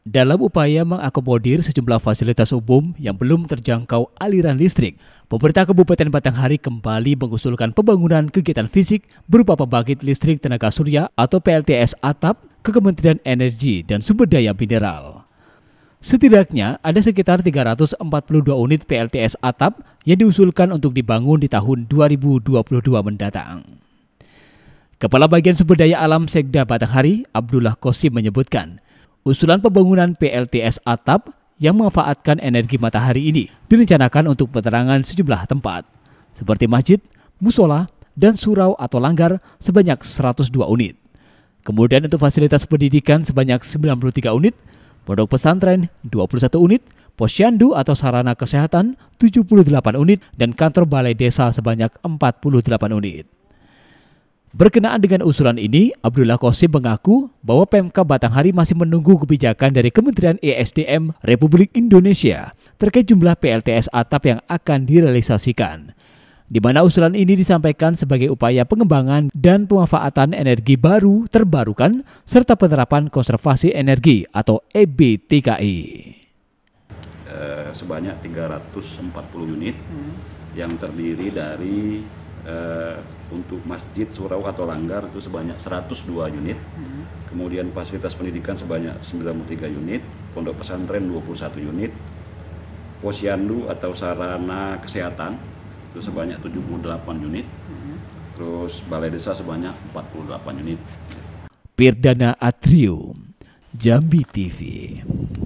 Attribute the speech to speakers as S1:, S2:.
S1: Dalam upaya mengakomodir sejumlah fasilitas umum yang belum terjangkau aliran listrik, pemerintah Kabupaten Batanghari kembali mengusulkan pembangunan kegiatan fisik berupa pembangkit listrik tenaga surya atau PLTS atap ke Kementerian Energi dan Sumber Daya Mineral. Setidaknya ada sekitar 342 unit PLTS atap yang diusulkan untuk dibangun di tahun 2022 mendatang. Kepala Bagian Sumber Daya Alam Sekda Batanghari, Abdullah Kosim menyebutkan, Usulan pembangunan PLTS atap yang memanfaatkan energi matahari ini direncanakan untuk penerangan sejumlah tempat, seperti masjid, musola, dan surau atau langgar sebanyak 102 unit. Kemudian untuk fasilitas pendidikan sebanyak 93 unit, pondok pesantren 21 unit, posyandu atau sarana kesehatan 78 unit, dan kantor balai desa sebanyak 48 unit. Berkenaan dengan usulan ini, Abdullah Qasim mengaku bahwa PMK Batanghari masih menunggu kebijakan dari Kementerian ESDM Republik Indonesia terkait jumlah PLTS atap yang akan direalisasikan. Di mana usulan ini disampaikan sebagai upaya pengembangan dan pemanfaatan energi baru terbarukan serta penerapan konservasi energi atau EBTKI.
S2: Eh, sebanyak 340 unit hmm. yang terdiri dari eh, untuk Masjid Surau atau Langgar itu sebanyak 102 unit. Hmm. Kemudian fasilitas pendidikan sebanyak 93 unit, pondok pesantren 21 unit, posyandu atau sarana kesehatan itu hmm. sebanyak 78 unit. Hmm. Terus balai desa sebanyak 48 unit.
S1: Pirdana Atrium, Jambi TV.